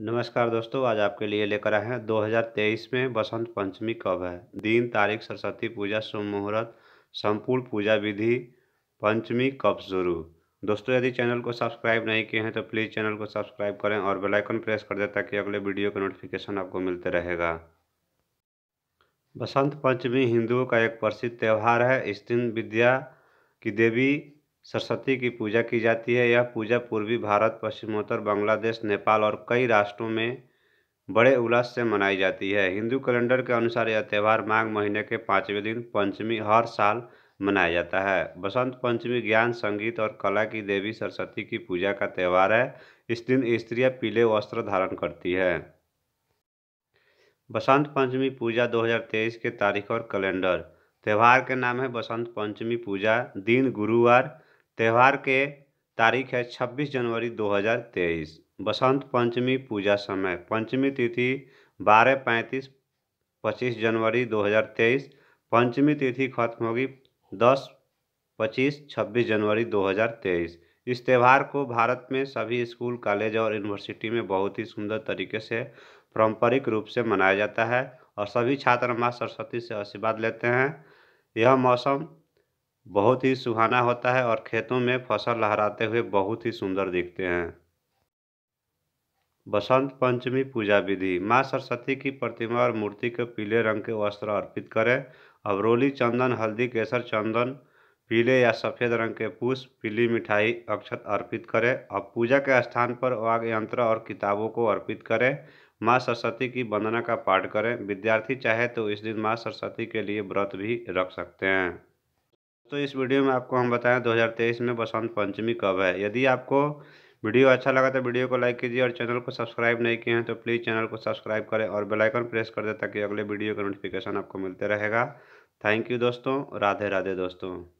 नमस्कार दोस्तों आज आपके लिए लेकर आए हैं 2023 में बसंत पंचमी कब है दिन तारीख सरस्वती पूजा शुभ मुहूर्त संपूर्ण पूजा विधि पंचमी कब शुरू दोस्तों यदि चैनल को सब्सक्राइब नहीं किए हैं तो प्लीज़ चैनल को सब्सक्राइब करें और बेल आइकन प्रेस कर दें ताकि अगले वीडियो का नोटिफिकेशन आपको मिलते रहेगा बसंत पंचमी हिंदुओं का एक प्रसिद्ध त्यौहार है इस दिन विद्या की देवी सरस्वती की पूजा की जाती है यह पूजा पूर्वी भारत पश्चिमोत्तर बांग्लादेश नेपाल और कई राष्ट्रों में बड़े उल्लास से मनाई जाती है हिंदू कैलेंडर के अनुसार यह त्यौहार माघ महीने के पाँचवें दिन पंचमी हर साल मनाया जाता है बसंत पंचमी ज्ञान संगीत और कला की देवी सरस्वती की पूजा का त्यौहार है इस दिन स्त्रियां पीले वस्त्र धारण करती है बसंत पंचमी पूजा 2023 के तारीख और कैलेंडर त्यौहार के नाम है बसंत पंचमी पूजा दिन गुरुवार त्यौहार के तारीख है 26 जनवरी 2023 बसंत पंचमी पूजा समय पंचमी तिथि बारह पैंतीस पच्चीस जनवरी 2023 पंचमी तिथि खत्म होगी दस पच्चीस छब्बीस जनवरी 2023 इस त्यौहार को भारत में सभी स्कूल कॉलेज और यूनिवर्सिटी में बहुत ही सुंदर तरीके से पारंपरिक रूप से मनाया जाता है और सभी छात्र माँ सरस्वती से आशीर्वाद लेते हैं यह मौसम बहुत ही सुहाना होता है और खेतों में फसल लहराते हुए बहुत ही सुंदर दिखते हैं बसंत पंचमी पूजा विधि माँ सरस्वती की प्रतिमा और मूर्ति को पीले रंग के वस्त्र अर्पित करें अवरोली चंदन हल्दी केसर चंदन पीले या सफ़ेद रंग के पुष्प पीली मिठाई अक्षत अर्पित करें अब पूजा के स्थान पर वाग यंत्र और किताबों को अर्पित करें माँ सरस्वती की वंदना का पाठ करें विद्यार्थी चाहे तो इस दिन माँ सरस्वती के लिए व्रत भी रख सकते हैं दोस्तों इस वीडियो में आपको हम बताएं 2023 में बसंत पंचमी कब है यदि आपको वीडियो अच्छा लगा तो वीडियो को लाइक कीजिए और चैनल को सब्सक्राइब नहीं किए हैं तो प्लीज़ चैनल को सब्सक्राइब करें और बेल आइकन प्रेस कर दें ताकि अगले वीडियो का नोटिफिकेशन आपको मिलते रहेगा थैंक यू दोस्तों राधे राधे दोस्तों